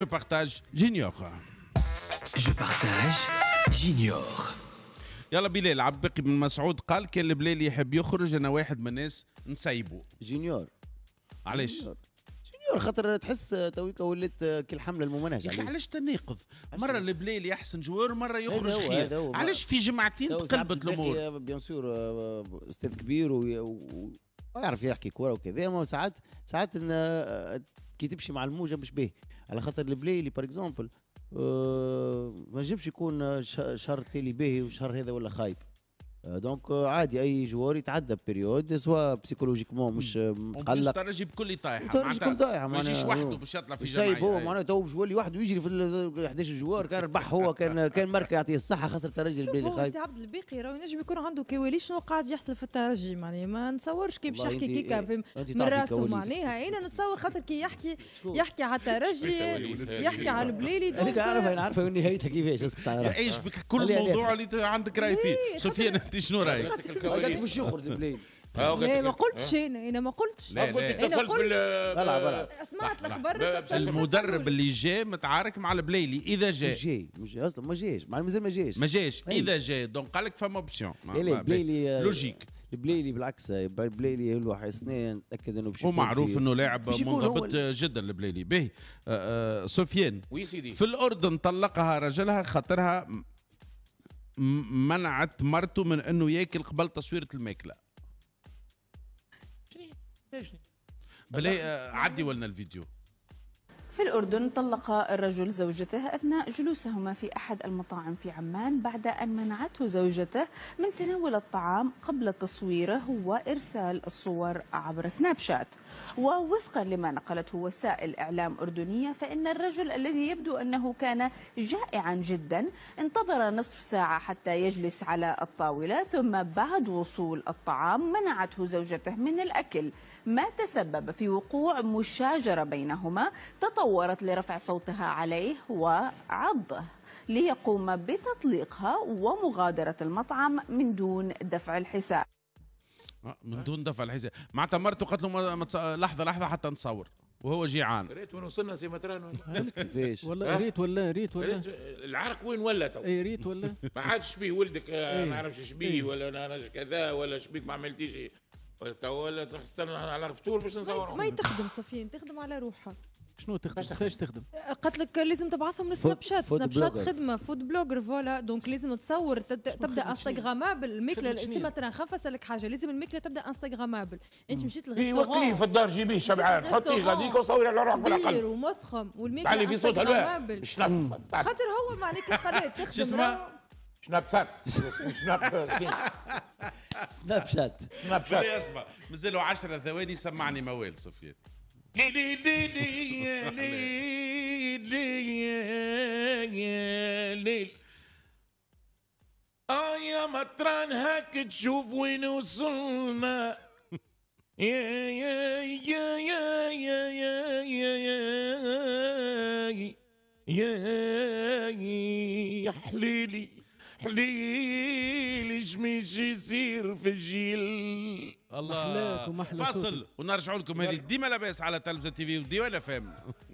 Je partage, j'ignore. Je partage, j'ignore. يلا بلال عبد باقي بن مسعود قال كان البلال يحب يخرج انا واحد من الناس نسيبه جينيور علاش؟ جينيور خاطر تحس تويكا ولات كالحمله الممنهجه علاش تناقض؟ مره البلال يحسن جوار مره يخرج هذا هو- خير علاش في جمعتين تقلبت الامور؟ بيان سور آه، آه، استاذ كبير ويعرف يحكي كوره وكذا ما ساعات ساعات كي تمشي مع الموجه مش باهي على خاطر البلايلي بار اكزومبل آه، ما نجمش يكون شهر تالي باهي وشهر هذا ولا خايب دونك euh, euh, عادي اي جوار يتعدى بيريود سواء بسيكولوجيكمون مش متقلق ترجي بكل طايحه كل طايحه ما يجيش وحده باش يطلع في جماعه شايب أيوة. هو معناها تو جوار وحده يجري في 11 جوار كان ربح هو كان كان مركه يعطيه الصحه خسر الترجي البلاد خايف سي عبد الباقي راهو ينجم يكون عنده كواليس شنو قاعد يحصل في الترجي معناها ما نتصورش كي باش يحكي كيكا من راسه معناها انا نتصور خاطر كي يحكي يحكي على الترجي يحكي على البليلي هذيك عارفه عارفه نهايتها كيفاش اسكت عارفه يعيش بك كل موضوع اللي عندك راي فيه إيه، شوف انت انت شنو رايك؟ قالت باش يخرج البلايد آه، لا ما قلتش انا آه. انا ما قلتش لا لا انا قلت بلعب سمعت الخبر المدرب اللي جاء متعارك مع البليلي اذا جاء جاي مش اصلا ما جاش مع مازال ما جاش ما جاش طيب. اذا جاء دونك قال لك فما اوبسيون لا لا لوجيك البليلي بالعكس البليلي هو حسنين نتاكد انه باش ومعروف انه لاعب منضبط جدا البليلي باهي آه، سفيان في الاردن طلقها رجلها خاطرها منعت مرته من انه ياكل قبل تصويره الماكله شنو بلاي عدي ولنا الفيديو في الأردن طلق الرجل زوجته أثناء جلوسهما في أحد المطاعم في عمان بعد أن منعته زوجته من تناول الطعام قبل تصويره وإرسال الصور عبر سناب شات ووفقا لما نقلته وسائل إعلام أردنية فإن الرجل الذي يبدو أنه كان جائعا جدا انتظر نصف ساعة حتى يجلس على الطاولة ثم بعد وصول الطعام منعته زوجته من الأكل ما تسبب في وقوع مشاجرة بينهما تطور صورت لرفع صوتها عليه وعضه ليقوم بتطليقها ومغادرة المطعم من دون دفع الحساب آه، من دون دفع الحساب معناتها مرته قالت له لحظه لحظه حتى نصور وهو جيعان ريت وين وصلنا سي متران عرفت كيفاش والله ريت ولا ريت ولا ريت العرق وين ولا تو اي ريت ولا ما عادش بيه ولدك آه، إيه. ما نعرفش شبيه إيه. ولا انا كذا ولا شبيك ما عملتيش إيه. تو ولا تستنى على الفطور باش نصور ما تخدم صفين تخدم على روحها شنو تخدم كيفاش تخدم قالت لك لازم تبعثهم لسناب شات سناب شات خدمه فود بلوجر فوالا دونك لازم تصور تبدا انستغرامابل الماكله لازم ترى خفص لك حاجه لازم الماكله تبدا انستغرامابل انت مشيت إيه، للريستورون وقليه في الدار جيبيه شبعان حطي غاديك وصوري على روحك كبير ومضخم والماكله تعلي في صوت خاطر هو معناك خذيت تخدم سناب شات شات سناب شات سناب شات اسمع مازالوا 10 ثواني سمعني موال سفيان اه يا مطران هاك تشوف وين وصلنا يا يا يا يا يا يا يا يا يا حليلي حليلي شميش يصير في جيل الله فاصل ونرجع لكم هذه ديما لاباس على تلفزه تي في وديما فهم